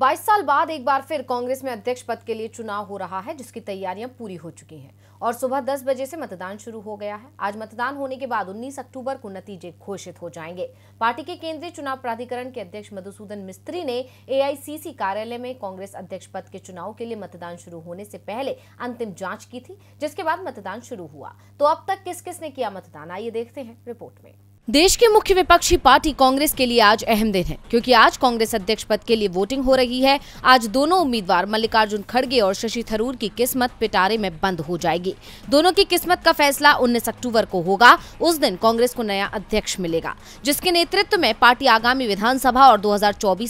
22 साल बाद एक बार फिर कांग्रेस में अध्यक्ष पद के लिए चुनाव हो रहा है जिसकी तैयारियां पूरी हो चुकी हैं और सुबह 10 बजे से मतदान शुरू हो गया है आज मतदान होने के बाद 19 अक्टूबर को नतीजे घोषित हो जाएंगे पार्टी के केंद्रीय चुनाव प्राधिकरण के अध्यक्ष मधुसूदन मिस्त्री ने एआईसीसी कार्यालय में कांग्रेस अध्यक्ष पद के चुनाव के लिए मतदान शुरू होने से पहले अंतिम जाँच की थी जिसके बाद मतदान शुरू हुआ तो अब तक किस किस ने किया मतदान आइए देखते हैं रिपोर्ट में देश के मुख्य विपक्षी पार्टी कांग्रेस के लिए आज अहम दिन है क्योंकि आज कांग्रेस अध्यक्ष पद के लिए वोटिंग हो रही है आज दोनों उम्मीदवार मल्लिकार्जुन खड़गे और शशि थरूर की किस्मत पिटारे में बंद हो जाएगी दोनों की किस्मत का फैसला 19 अक्टूबर को होगा उस दिन कांग्रेस को नया अध्यक्ष मिलेगा जिसके नेतृत्व में पार्टी आगामी विधानसभा और दो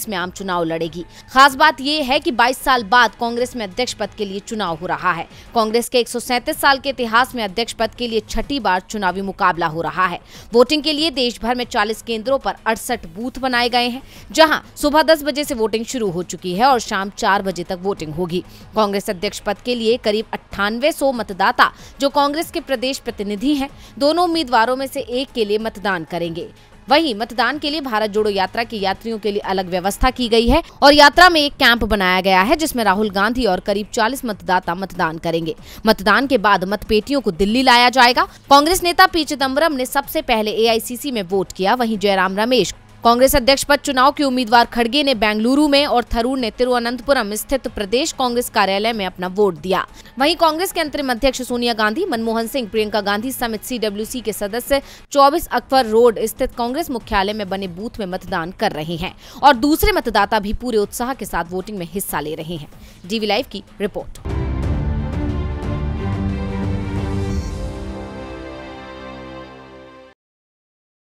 में आम चुनाव लड़ेगी खास बात ये है की बाईस साल बाद कांग्रेस में अध्यक्ष पद के लिए चुनाव हो रहा है कांग्रेस के एक साल के इतिहास में अध्यक्ष पद के लिए छठी बार चुनावी मुकाबला हो रहा है वोटिंग के लिए लिए देश भर में 40 केंद्रों पर अड़सठ बूथ बनाए गए हैं जहां सुबह 10 बजे से वोटिंग शुरू हो चुकी है और शाम 4 बजे तक वोटिंग होगी कांग्रेस अध्यक्ष पद के लिए करीब अट्ठानवे मतदाता जो कांग्रेस के प्रदेश प्रतिनिधि है दोनों उम्मीदवारों में से एक के लिए मतदान करेंगे वहीं मतदान के लिए भारत जोड़ो यात्रा के यात्रियों के लिए अलग व्यवस्था की गई है और यात्रा में एक कैंप बनाया गया है जिसमें राहुल गांधी और करीब चालीस मतदाता मतदान करेंगे मतदान के बाद मतपेटियों को दिल्ली लाया जाएगा कांग्रेस नेता पी चिदम्बरम ने सबसे पहले एआईसीसी में वोट किया वहीं जयराम रमेश कांग्रेस अध्यक्ष पद चुनाव के उम्मीदवार खड़गे ने बेंगलुरु में और थरूर ने तिरुअनंतपुरम स्थित प्रदेश कांग्रेस कार्यालय में अपना वोट दिया वहीं कांग्रेस के अंतरिम अध्यक्ष सोनिया गांधी मनमोहन सिंह प्रियंका गांधी समेत सीडब्ल्यूसी के सदस्य 24 अकबर रोड स्थित कांग्रेस मुख्यालय में बने बूथ में मतदान कर रहे हैं और दूसरे मतदाता भी पूरे उत्साह के साथ वोटिंग में हिस्सा ले रहे हैं डीवी लाइव की रिपोर्ट